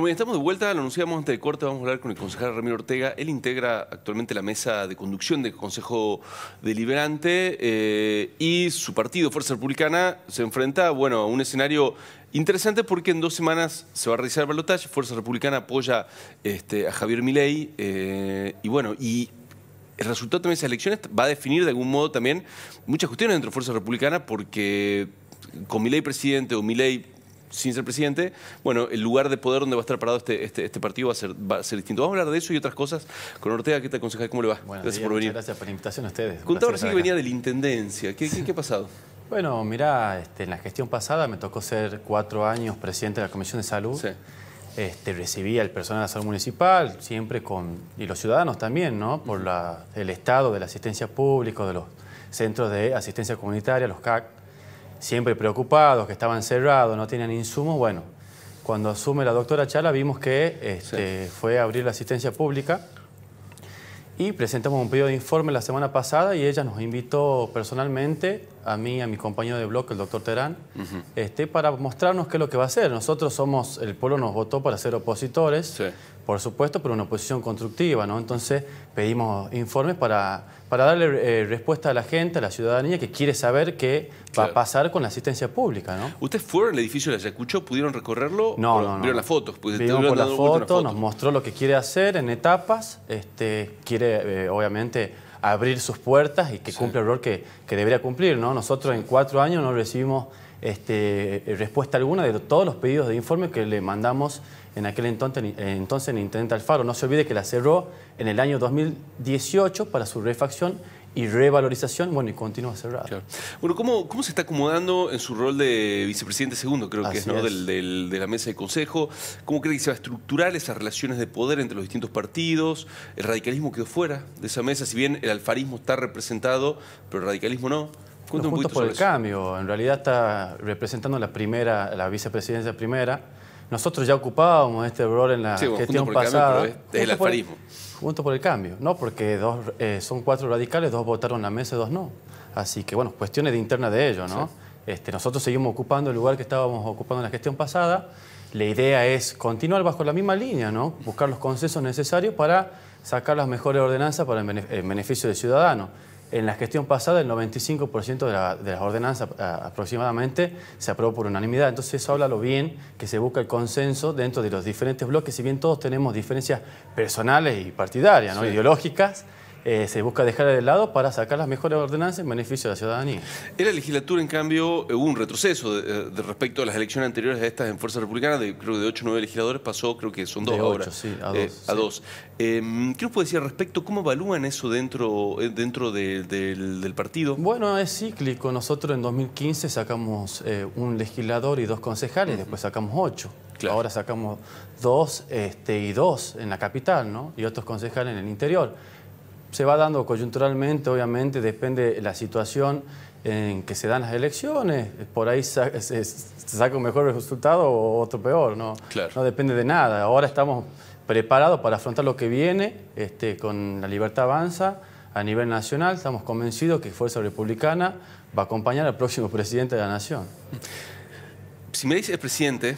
Bueno, estamos de vuelta, lo anunciamos antes de corte, vamos a hablar con el concejal Ramiro Ortega. Él integra actualmente la mesa de conducción del Consejo Deliberante eh, y su partido, Fuerza Republicana, se enfrenta bueno, a un escenario interesante porque en dos semanas se va a realizar el balotaje. Fuerza Republicana apoya este, a Javier Milei eh, y bueno, y el resultado también de esas elecciones va a definir de algún modo también muchas cuestiones dentro de Fuerza Republicana porque con Milei presidente o Milei sin ser presidente, bueno, el lugar de poder donde va a estar parado este, este, este partido va a, ser, va distinto. Vamos a hablar de eso y otras cosas con Ortega, ¿qué te aconseja? ¿Cómo le va? gracias por venir. Gracias por la invitación a ustedes. Contaba que venía de la Intendencia. ¿Qué, ha pasado? bueno, mirá, este, en la gestión pasada me tocó ser cuatro años presidente de la Comisión de Salud. Sí. Este, recibía el personal de la salud municipal, siempre con, y los ciudadanos también, ¿no? Por el estado de la asistencia pública, de los centros de asistencia comunitaria, los CAC siempre preocupados, que estaban cerrados, no tenían insumos. Bueno, cuando asume la doctora Chala vimos que este, fue a abrir la asistencia pública y presentamos un pedido de informe la semana pasada y ella nos invitó personalmente a mí, a mi compañero de bloque, el doctor Terán, este, para mostrarnos qué es lo que va a hacer. Nosotros somos, el pueblo nos votó para ser opositores, por supuesto, pero una oposición constructiva, ¿no? Entonces pedimos informes para, para darle eh, respuesta a la gente, a la ciudadanía que quiere saber qué va a pasar con la asistencia pública, ¿no? ¿Ustedes fueron al edificio de Ayacucho? ¿Pudieron recorrerlo? No, no, no. ¿Vieron las fotos? Pues, las fotos, nos mostró lo que quiere hacer en etapas, este, quiere, obviamente abrir sus puertas y que cumple cumpla el rol que, debería cumplir. ¿no? Nosotros en cuatro años no recibimos este, eh, respuesta alguna de todos los pedidos de informe que le mandamos en aquel entonces, entonces en Intendente Alfaro. No se olvide que la cerró en el año 2018 para su refacción y revalorización, bueno, y continúa cerrado. Bueno, ¿cómo, ¿cómo se está acomodando en su rol de vicepresidente segundo, creo que es, ¿no? de la mesa de consejo? ¿Cómo cree que se va a estructurar esas relaciones de poder entre los distintos partidos? ¿El radicalismo quedó fuera de esa mesa? Si bien el alfarismo está representado, pero el radicalismo no. Cuéntame un por el cambio, en realidad está representando la primera, la vicepresidencia primera, nosotros ya ocupábamos este rol en la gestión pasada. Junto por el cambio, ¿no? Porque dos, eh, son cuatro radicales, dos votaron la mesa dos no. Así que, bueno, cuestiones internas de ello, ¿no? Este, nosotros seguimos ocupando el lugar que estábamos ocupando en la gestión pasada. La idea es continuar bajo la misma línea, ¿no? Buscar los consensos necesarios para sacar las mejores ordenanzas para el beneficio del ciudadano. En la gestión pasada, el 95% de, de, las ordenanzas aproximadamente se aprobó por unanimidad. Entonces eso habla lo bien que se busca el consenso dentro de los diferentes bloques, si bien todos tenemos diferencias personales y partidarias, ¿no? ideológicas, eh, se busca dejar de lado para sacar las mejores ordenanzas en beneficio de la ciudadanía. En la legislatura, en cambio, eh, hubo un retroceso eh, respecto a las elecciones anteriores a estas en Fuerza Republicana, de, creo que de 8 o 9 legisladores pasó, creo que son dos de 8, Sí, a 2. dos. Em, ¿Qué nos puede decir al respecto? ¿Cómo evalúan eso dentro, dentro del, partido? Bueno, es cíclico. Nosotros en 2015 sacamos un legislador y dos concejales, después sacamos ocho. Ahora sacamos dos este, y dos en la capital, ¿no? Y otros concejales en el interior se va dando coyunturalmente, obviamente, depende de la situación en que se dan las elecciones. Por ahí se, saca un mejor resultado o otro peor, ¿no? No depende de nada. Ahora estamos preparados para afrontar lo que viene este, con la libertad avanza a nivel nacional. Estamos convencidos que Fuerza Republicana va a acompañar al próximo presidente de la Nación. Si me dice el presidente,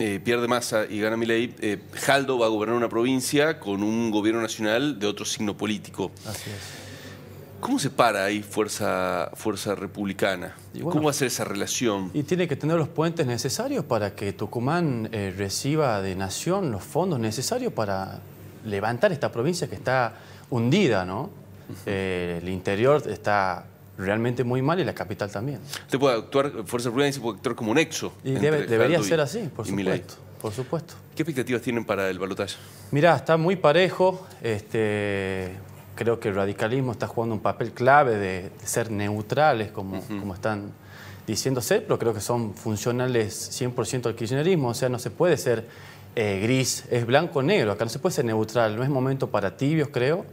eh, pierde masa y gana Milei, eh, Jaldo va a gobernar una provincia con un gobierno nacional de otro signo político. Así es. ¿Cómo se para ahí fuerza, fuerza republicana? ¿Cómo va a ser esa relación? Y tiene que tener los puentes necesarios para que Tucumán eh, reciba de nación los fondos necesarios para levantar esta provincia que está hundida, ¿no? Eh, el interior está realmente muy mal y la capital también. Usted puede actuar, Fuerza prudencia puede actuar como un nexo. debería ser así, por supuesto. Por supuesto. ¿Qué expectativas tienen para el balotaje? Mirá, está muy parejo. Este, creo que el radicalismo está jugando un papel clave de, ser neutrales, como, como están diciéndose, pero creo que son funcionales 100% al kirchnerismo. O sea, no se puede ser eh, gris, es blanco o negro. Acá no se puede ser neutral. No es momento para tibios, creo.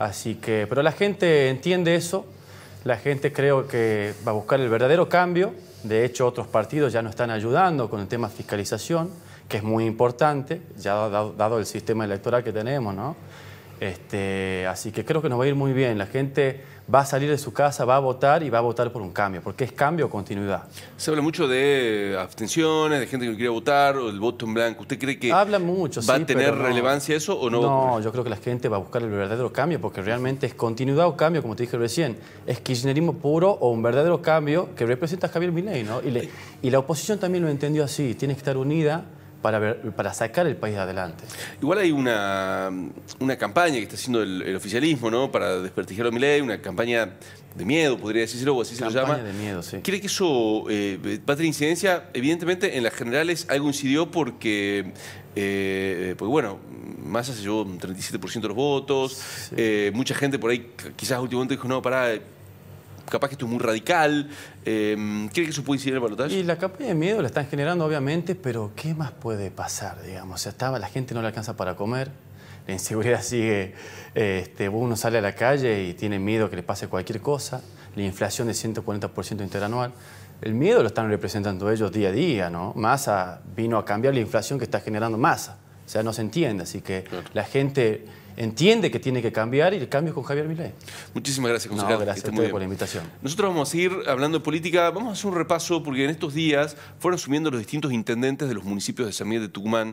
Así que, pero la gente entiende eso. La gente creo que va a buscar el verdadero cambio. De hecho, otros partidos ya no están ayudando con el tema fiscalización, que es muy importante, ya dado, dado el sistema electoral que tenemos, ¿no? Este, así que creo que nos va a ir muy bien. La gente va a salir de su casa, va a votar y va a votar por un cambio, porque es cambio o continuidad. Se habla mucho de abstenciones, de gente que no quiere votar, o el voto en blanco. ¿Usted cree que habla mucho, va a tener relevancia eso o no? No, yo creo que la gente va a buscar el verdadero cambio, porque realmente es continuidad o cambio, como te dije recién. Es kirchnerismo puro o un verdadero cambio que representa a Javier Milei, ¿no? Y, y la oposición también lo entendió así, tiene que estar unida para, sacar el país adelante. Igual hay una, campaña que está haciendo el, oficialismo ¿no? para desprestigiar a ley, una campaña de miedo, podría decírselo, o así se lo llama. de miedo, sí. ¿Cree que eso eh, va a tener incidencia? Evidentemente, en las generales algo incidió porque, eh, pues bueno, Massa se llevó un 37% de los votos, eh, mucha gente por ahí quizás últimamente dijo, no, pará, capaz que esto es muy radical. Eh, ¿Cree que eso puede incidir el balotaje? Y la campaña de miedo la están generando, obviamente, pero ¿qué más puede pasar? Digamos? estaba, la gente no le alcanza para comer, la inseguridad sigue. Eh, este, uno sale a la calle y tiene miedo que le pase cualquier cosa, la inflación de 140% interanual. El miedo lo están representando ellos día a día, ¿no? Massa vino a cambiar la inflación que está generando masa, O sea, no se entiende. Así que la gente entiende que tiene que cambiar y el cambio con Javier Milei. Muchísimas gracias, consejero. gracias por la invitación. Nosotros vamos a seguir hablando de política, vamos a hacer un repaso porque en estos días fueron asumiendo los distintos intendentes de los municipios de San Miguel de Tucumán